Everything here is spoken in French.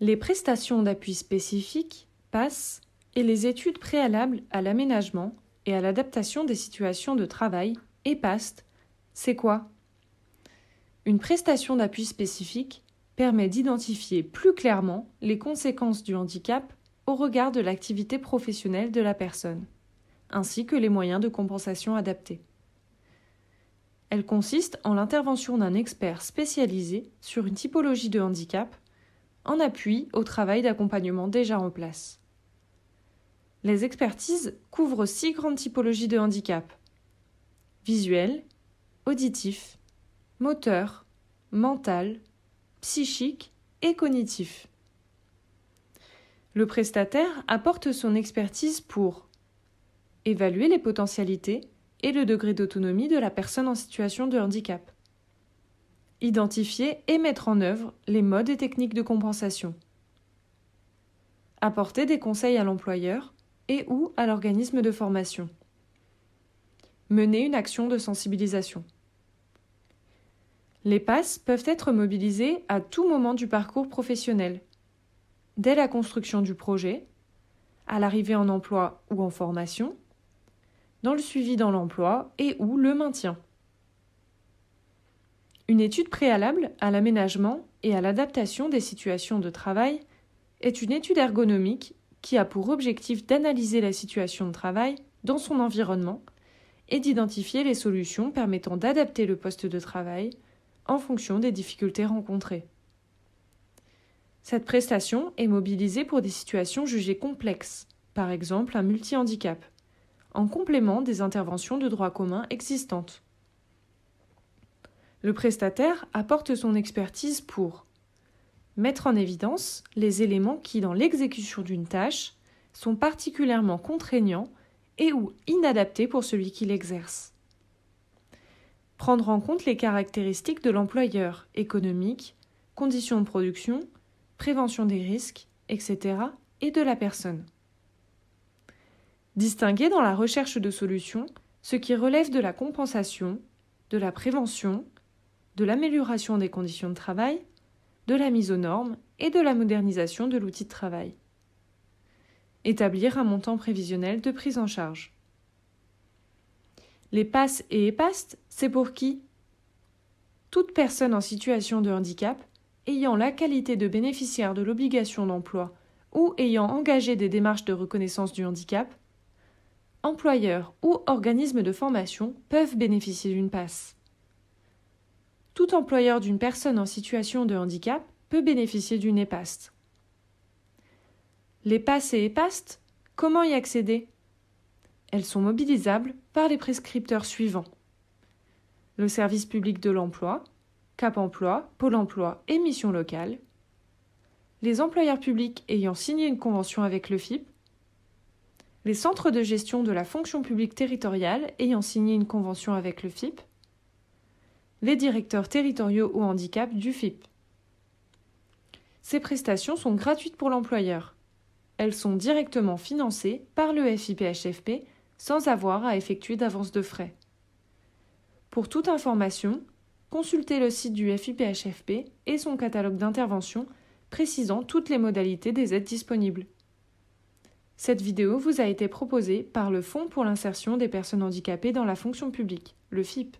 Les prestations d'appui spécifiques passent et les études préalables à l'aménagement et à l'adaptation des situations de travail et PAST, c'est quoi Une prestation d'appui spécifique permet d'identifier plus clairement les conséquences du handicap au regard de l'activité professionnelle de la personne, ainsi que les moyens de compensation adaptés. Elle consiste en l'intervention d'un expert spécialisé sur une typologie de handicap en appui au travail d'accompagnement déjà en place. Les expertises couvrent six grandes typologies de handicap visuel, auditif, moteur, mental, psychique et cognitif. Le prestataire apporte son expertise pour évaluer les potentialités et le degré d'autonomie de la personne en situation de handicap, identifier et mettre en œuvre les modes et techniques de compensation, apporter des conseils à l'employeur et ou à l'organisme de formation, mener une action de sensibilisation. Les passes peuvent être mobilisées à tout moment du parcours professionnel, dès la construction du projet, à l'arrivée en emploi ou en formation, dans le suivi dans l'emploi et ou le maintien. Une étude préalable à l'aménagement et à l'adaptation des situations de travail est une étude ergonomique qui a pour objectif d'analyser la situation de travail dans son environnement et d'identifier les solutions permettant d'adapter le poste de travail en fonction des difficultés rencontrées. Cette prestation est mobilisée pour des situations jugées complexes, par exemple un multi-handicap, en complément des interventions de droit commun existantes. Le prestataire apporte son expertise pour mettre en évidence les éléments qui, dans l'exécution d'une tâche, sont particulièrement contraignants et ou inadaptés pour celui qui l'exerce. Prendre en compte les caractéristiques de l'employeur économique, conditions de production, prévention des risques, etc. et de la personne. Distinguer dans la recherche de solutions ce qui relève de la compensation, de la prévention, de l'amélioration des conditions de travail, de la mise aux normes et de la modernisation de l'outil de travail. Établir un montant prévisionnel de prise en charge. Les passes et EPAST, c'est pour qui Toute personne en situation de handicap ayant la qualité de bénéficiaire de l'obligation d'emploi ou ayant engagé des démarches de reconnaissance du handicap, employeurs ou organismes de formation peuvent bénéficier d'une passe tout employeur d'une personne en situation de handicap peut bénéficier d'une EPAST. Les PAS et EPAST, comment y accéder Elles sont mobilisables par les prescripteurs suivants le service public de l'emploi, Cap Emploi, Pôle emploi et Mission locale, les employeurs publics ayant signé une convention avec le FIP, les centres de gestion de la fonction publique territoriale ayant signé une convention avec le FIP, les directeurs territoriaux au handicap du FIP. Ces prestations sont gratuites pour l'employeur. Elles sont directement financées par le FIPHFP sans avoir à effectuer d'avance de frais. Pour toute information, consultez le site du FIPHFP et son catalogue d'intervention précisant toutes les modalités des aides disponibles. Cette vidéo vous a été proposée par le Fonds pour l'insertion des personnes handicapées dans la fonction publique, le FIP.